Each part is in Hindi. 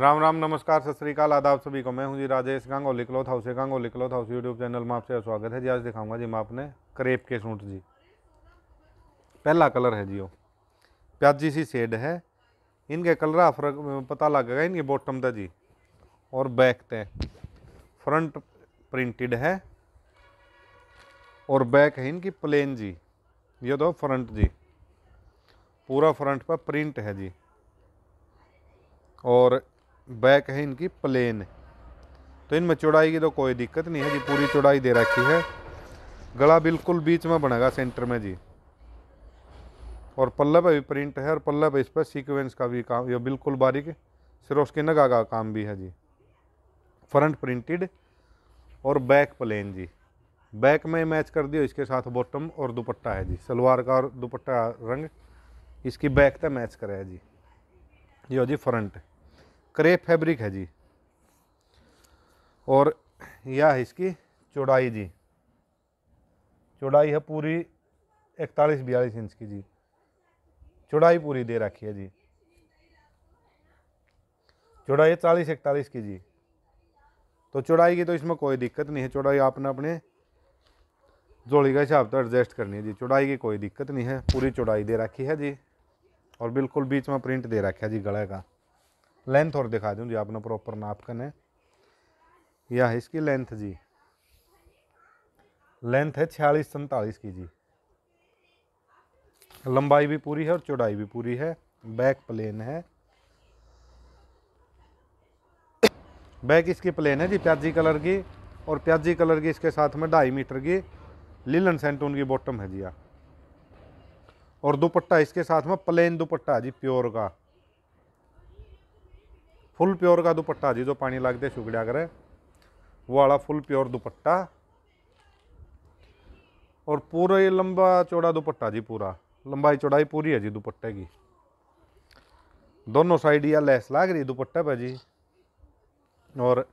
राम राम नमस्कार सत श्रीकाल आदाब सभी को मैं हूं जी राजेश गांगोली और हाउस लो था हाउस यूट्यूब चैनल में आपसे स्वागत है जी आज दिखाऊंगा जी मैं आपने करेप के सूट जी पहला कलर है जी वो प्याजी सी शेड है इनके कलर आप पता लगेगा इनके बॉटम था जी और बैक थे फ्रंट प्रिंटेड है और बैक है इनकी प्लेन जी ये तो फ्रंट जी पूरा फ्रंट पर प्रिंट है जी और बैक है इनकी प्लेन तो इनमें चौड़ाई की तो कोई दिक्कत नहीं है जी पूरी चौड़ाई दे रखी है गला बिल्कुल बीच में बनेगा सेंटर में जी और पल्ला पे भी प्रिंट है और पल्ला पे इस पर सीक्वेंस का भी काम ये बिल्कुल बारीक सिर्फ उसके नगा का काम भी है जी फ्रंट प्रिंटेड और बैक प्लेन जी बैक में मैच कर दियो इसके साथ बॉटम और दुपट्टा है जी सलवार का और दुपट्टा रंग इसकी बैक तक मैच करे है जी यो जी फ्रंट करेप फैब्रिक है जी और यह है इसकी चौड़ाई जी चौड़ाई है पूरी इकतालीस बयालीस इंच की जी चौड़ाई पूरी दे रखी है जी चौड़ाई चालीस इकतालीस की जी तो चौड़ाई की तो इसमें कोई दिक्कत नहीं है चौड़ाई आपने अपने जोड़ी का हिसाब तो एडजस्ट करनी है जी चौड़ाई की कोई दिक्कत नहीं है पूरी चौड़ाई दे रखी है जी और बिल्कुल बीच में प्रिंट दे रखा है जी गले का लेंथ और दिखा दूँ जी आपने प्रॉपर नाप करने यह है इसकी लेंथ जी लेंथ है छियालीस सैंतालीस की जी लंबाई भी पूरी है और चौड़ाई भी पूरी है बैक प्लेन है बैक इसकी प्लेन है जी प्याजी कलर की और प्याजी कलर की इसके साथ में ढाई मीटर की लीलन सेंटून की बॉटम है जी और दुपट्टा इसके साथ में प्लेन दुपट्टा है जी प्योर का फुल प्योर का दुपट्टा जी जो पानी लागते दे सुगड़ा करे वो वाला फुल प्योर दुपट्टा और पूरा ये लंबा चौड़ा दुपट्टा जी पूरा लंबाई चौड़ाई पूरी है जी दुपट्टे की दोनों साइड या लेस लाग रही दुपट्टे पर जी और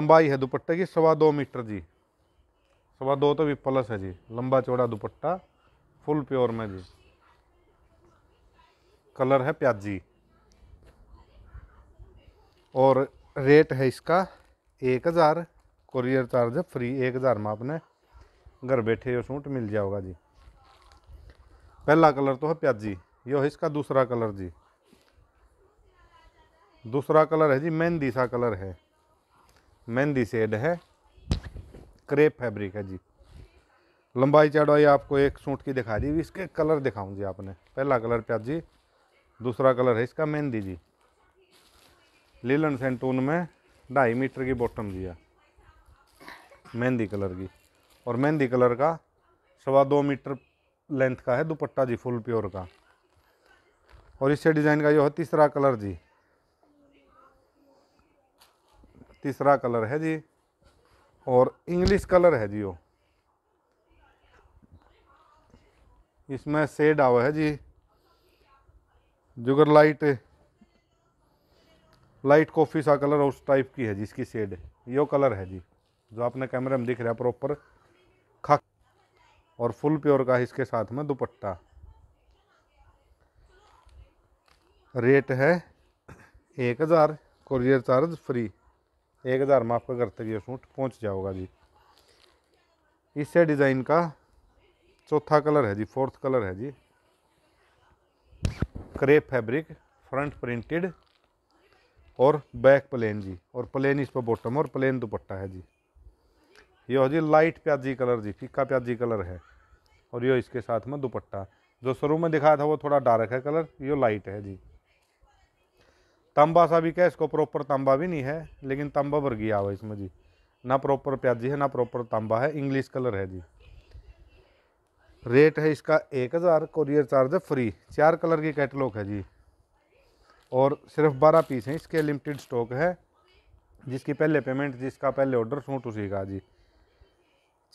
लंबाई है दुपट्टे की सवा दो मीटर जी सवा दो तो भी प्लस है जी लंबा चौड़ा दुपट्टा फुल प्योर में जी कलर है प्याजी और रेट है इसका एक हज़ार कुरियर चार्ज फ्री एक हज़ार में आपने घर बैठे ये सूट मिल जाओगा जी पहला कलर तो है प्याजी यो है इसका दूसरा कलर जी दूसरा कलर है जी मेहंदी सा कलर है मेहंदी सेड है क्रेप फैब्रिक है जी लंबाई चढ़वाई आपको एक सूट की दिखा दी इसके कलर दिखाऊं जी आपने पहला कलर प्याजी दूसरा कलर है इसका मेहंदी जी लीलन सेंटून में ढाई मीटर की बॉटम दिया मेहंदी कलर की और मेहंदी कलर का सवा दो मीटर लेंथ का है दुपट्टा जी फुल प्योर का और इससे डिज़ाइन का जो है तीसरा कलर जी तीसरा कलर है जी और इंग्लिश कलर है जी वो इसमें सेड आवा है जी जुगर लाइट लाइट कॉफ़ी सा कलर उस टाइप की है जिसकी शेड यो कलर है जी जो आपने कैमरे में दिख रहा है प्रॉपर खा और फुल प्योर का इसके साथ में दुपट्टा रेट है एक हज़ार कुरियर चार्ज फ्री एक हज़ार में आपका घर तक ये सूट पहुंच जाओगा जी इससे डिज़ाइन का चौथा कलर है जी फोर्थ कलर है जी क्रेप फैब्रिक फ्रंट प्रिंटेड और बैक प्लेन जी और प्लेन इस पर बॉटम और प्लेन दुपट्टा है जी यो जी लाइट प्याजी कलर जी फीका प्याजी कलर है और यो इसके साथ में दुपट्टा जो शुरू में दिखाया था वो थोड़ा डार्क है कलर यो लाइट है जी तांबा सा भी क्या इसको प्रॉपर तांबा भी नहीं है लेकिन तांबा भर गया हुआ इसमें जी ना प्रॉपर प्याजी है ना प्रॉपर तांबा है इंग्लिश कलर है जी रेट है इसका एक हज़ार चार्ज फ्री चार कलर की कैटलॉग है जी और सिर्फ बारह पीस हैं इसके लिमिटेड स्टॉक है जिसकी पहले पेमेंट जिसका पहले ऑर्डर सूट उसी का जी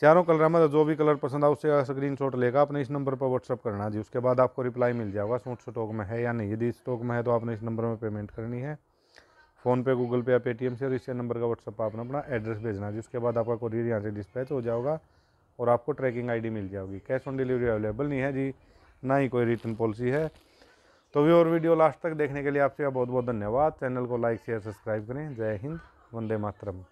चारों कलर मतलब जो भी कलर पसंद आए उससे स्क्रीन शॉट लेगा आपने इस नंबर पर व्हाट्सअप करना जी उसके बाद आपको रिप्लाई मिल जाएगा सूट स्टॉक में है या नहीं यदि स्टॉक में है तो आपने इस नंबर में पेमेंट करनी है फ़ोनपे गूगल पे या पेटीएम से और इसी नंबर का व्हाट्सअप पर आपने अपना एड्रेस भेजना जी उसके बाद आपका कुरियर यहाँ से डिस्पैच हो जाएगा और आपको ट्रैकिंग आईडी मिल जाएगी कैश ऑन डिलीवरी अवेलेबल नहीं है जी ना ही कोई रिटर्न पॉलिसी है तो भी और वीडियो लास्ट तक देखने के लिए आपसे बहुत बहुत धन्यवाद चैनल को लाइक शेयर सब्सक्राइब करें जय हिंद वंदे मातरम